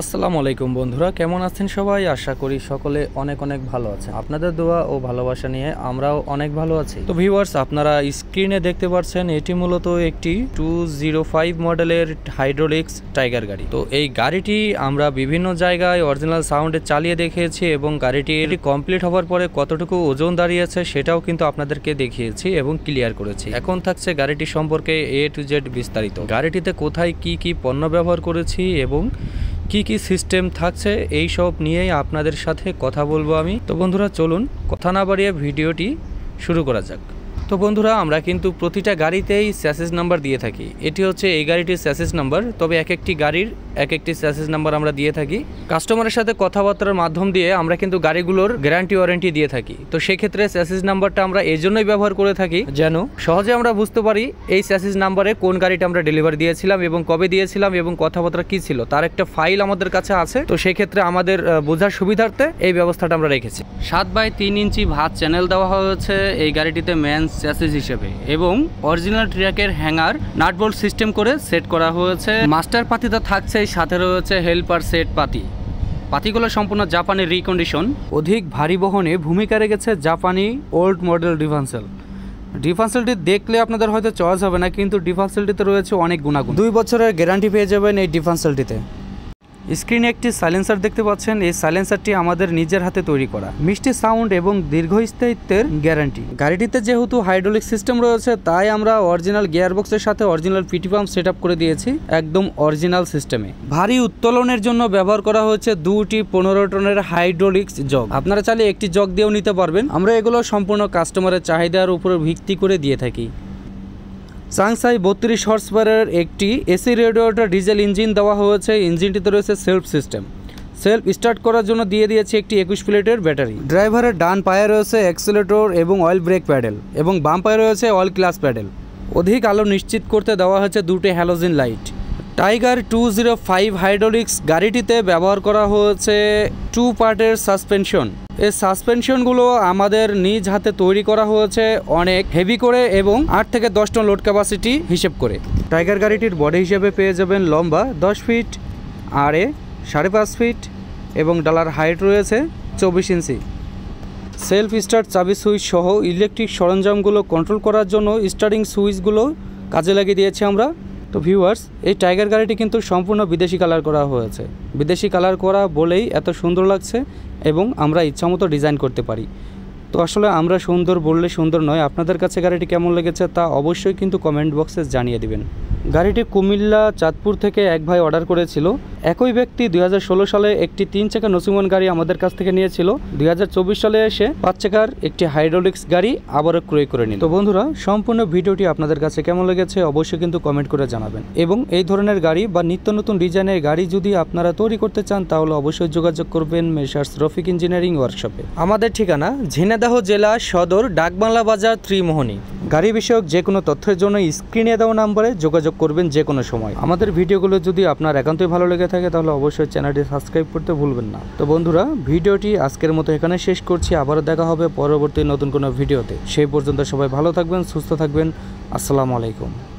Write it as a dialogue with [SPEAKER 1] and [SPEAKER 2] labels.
[SPEAKER 1] আসসালামু আলাইকুম বন্ধুরা কেমন আছেন সবাই আশা করি সকলে অনেক অনেক ভালো আছে আপনাদের দোয়া ও ভালোবাসা নিয়ে আমরাও অনেক ভালো আছি তো ভিউয়ার্স আপনারা স্ক্রিনে দেখতে পাচ্ছেন এটি মূলত একটি টু জিরো ফাইভ মডেলের হাইড্রোলিক্স টাইগার গাড়ি তো এই গাড়িটি আমরা বিভিন্ন জায়গায় অরিজিনাল সাউন্ডে চালিয়ে দেখিয়েছি এবং গাড়িটি কমপ্লিট হওয়ার পরে কতটুকু ওজন দাঁড়িয়েছে সেটাও কিন্তু আপনাদেরকে দেখিয়েছি এবং ক্লিয়ার করেছি এখন থাকছে গাড়িটি সম্পর্কে এ টু জেড বিস্তারিত গাড়িটিতে কোথায় কি কি পণ্য ব্যবহার করেছি এবং কি কি সিস্টেম থাকছে এই সব নিয়েই আপনাদের সাথে কথা বলবো আমি তো বন্ধুরা চলুন কথা না বাড়িয়ে ভিডিওটি শুরু করা যাক তো বন্ধুরা আমরা কিন্তু প্রতিটা গাড়িতেই স্যাসেজ নাম্বার দিয়ে থাকি এটি হচ্ছে এই গাড়িটির স্যাসেজ নাম্বার তবে এক একটি গাড়ির এক একটি স্যাসেজ নাম্বার আমরা দিয়ে থাকি কাস্টমারের সাথে কথাবার্তার মাধ্যম দিয়ে আমরা কিন্তু গাড়িগুলোর গ্যারান্টি ওয়ারেন্টি দিয়ে থাকি তো সেক্ষেত্রে স্যাসেজ নাম্বারটা আমরা এই জন্যই ব্যবহার করে থাকি যেন সহজে আমরা বুঝতে পারি এই স্যাসেজ নাম্বারে কোন গাড়িটা আমরা ডেলিভারি দিয়েছিলাম এবং কবে দিয়েছিলাম এবং কথাবার্তা কি ছিল তার একটা ফাইল আমাদের কাছে আছে তো সেক্ষেত্রে আমাদের বোঝার সুবিধার্থে এই ব্যবস্থাটা আমরা রেখেছি সাত বাই তিন ইঞ্চি ভাত চ্যানেল দেওয়া হয়েছে এই গাড়িটিতে ম্যান স্যাসেজ হিসেবে এবং অরিজিনাল ট্র্যাকের হ্যাঙ্গার নাটবোল্ট সিস্টেম করে সেট করা হয়েছে মাস্টার পাতিটা থাকছে অনুযায়ী সাথে রয়েছে হেল্পার সেট পাতি পাতিগুলো সম্পূর্ণ জাপানের রিকন্ডিশন অধিক ভারী বহনে ভূমিকা রেখেছে জাপানি ওল্ড মডেল ডিফান্সেল ডিফান্সেলটি দেখলে আপনাদের হয়তো চয়েস হবে না কিন্তু ডিফান্সেলটিতে রয়েছে অনেক গুণাগুণ দুই বছরের গ্যারান্টি পেয়ে যাবেন এই ডিফান্সেলটিতে স্ক্রিনে একটি সাইলেন্সার দেখতে পাচ্ছেন এই সাইলেন্সারটি আমাদের নিজের হাতে তৈরি করা মিষ্টি সাউন্ড এবং দীর্ঘস্থায়িত্বের গ্যারান্টি গাড়িটিতে যেহেতু হাইড্রোলিক সিস্টেম রয়েছে তাই আমরা অরিজিনাল গিয়ারবক্সের সাথে অরিজিনাল পিটি পাম্প সেট করে দিয়েছি একদম অরিজিনাল সিস্টেমে ভারী উত্তোলনের জন্য ব্যবহার করা হয়েছে দুটি পনেরো টনের হাইড্রোলিক্স জগ আপনারা চাইলে একটি জগ দিয়েও নিতে পারবেন আমরা এগুলো সম্পূর্ণ কাস্টমারের চাহিদার উপর ভিত্তি করে দিয়ে থাকি সাংসাই বত্রিশ হর্স পারের একটি এসি রেডিওটা ডিজেল ইঞ্জিন দেওয়া হয়েছে ইঞ্জিনটিতে রয়েছে সেলফ সিস্টেম সেলফ স্টার্ট করার জন্য দিয়ে দিয়েছে একটি একুশ প্লেটের ব্যাটারি ড্রাইভারের ডান পায়ে রয়েছে অ্যাক্সেলেটর এবং অয়েল ব্রেক প্যাডেল এবং বাম পায়ে রয়েছে অয়েল ক্লাস প্যাডেল অধিক আলো নিশ্চিত করতে দেওয়া হয়েছে দুটি halogen light tiger two zero five hydraulics গাড়িটিতে ব্যবহার করা হয়েছে টু পার্টের সাসপেনশন এই সাসপেনশনগুলো আমাদের নিজ হাতে তৈরি করা হয়েছে অনেক হেভি করে এবং আট থেকে দশ টন লোড ক্যাপাসিটি হিসেব করে টাইগার গাড়িটির বডি হিসেবে পেয়ে যাবেন লম্বা দশ ফিট আড়ে সাড়ে পাঁচ ফিট এবং ডালার হাইট রয়েছে চব্বিশ ইঞ্চি সেলফ স্টার্ট চাবি সুইচ সহ ইলেকট্রিক সরঞ্জামগুলো কন্ট্রোল করার জন্য স্টার্টিং সুইচগুলো কাজে লাগিয়ে দিয়েছি আমরা তো ভিউয়ার্স এই টাইগার গাড়িটি কিন্তু সম্পূর্ণ বিদেশি কালার করা হয়েছে বিদেশি কালার করা বলেই এত সুন্দর লাগছে এবং আমরা ইচ্ছামতো ডিজাইন করতে পারি তো আসলে আমরা সুন্দর বললে সুন্দর নয় আপনাদের কাছে গাড়িটি কেমন লেগেছে তা অবশ্যই কিন্তু কমেন্ট বক্সে জানিয়ে দিবেন গাড়িটি কুমিল্লা চাঁদপুর থেকে এক ভাই অর্ডার করেছিল একই ব্যক্তি দুই সালে একটি তিন চাকা নসিমন গাড়ি আমাদের কাছ থেকে নিয়েছিল দুই সালে এসে পাঁচ চাকার একটি হাইড্রোলিক্স গাড়ি আবারও ক্রয় করে নিল তো বন্ধুরা সম্পূর্ণ ভিডিওটি আপনাদের কাছে কেমন লেগেছে অবশ্যই কিন্তু কমেন্ট করে জানাবেন এবং এই ধরনের গাড়ি বা নিত্য নতুন ডিজাইনের গাড়ি যদি আপনারা তৈরি করতে চান তাহলে অবশ্যই যোগাযোগ করবেন মেশার্স রফিক ইঞ্জিনিয়ারিং ওয়ার্কশপে আমাদের ঠিকানা ঝিনাদাহ জেলা সদর ডাকবাংলা বাজার ত্রিমোহনী গাড়ি বিষয়ক যে কোনো তথ্যের জন্য স্ক্রিনে দেওয়া নাম্বারে যোগাযোগ যোগাযোগ করবেন যে কোনো সময় আমাদের ভিডিওগুলো যদি আপনার একান্তই ভালো লেগে থাকে তাহলে অবশ্যই চ্যানেলটি সাবস্ক্রাইব করতে ভুলবেন না তো বন্ধুরা ভিডিওটি আজকের মতো এখানে শেষ করছি আবারও দেখা হবে পরবর্তী নতুন কোনো ভিডিওতে সেই পর্যন্ত সবাই ভালো থাকবেন সুস্থ থাকবেন আসসালামু আলাইকুম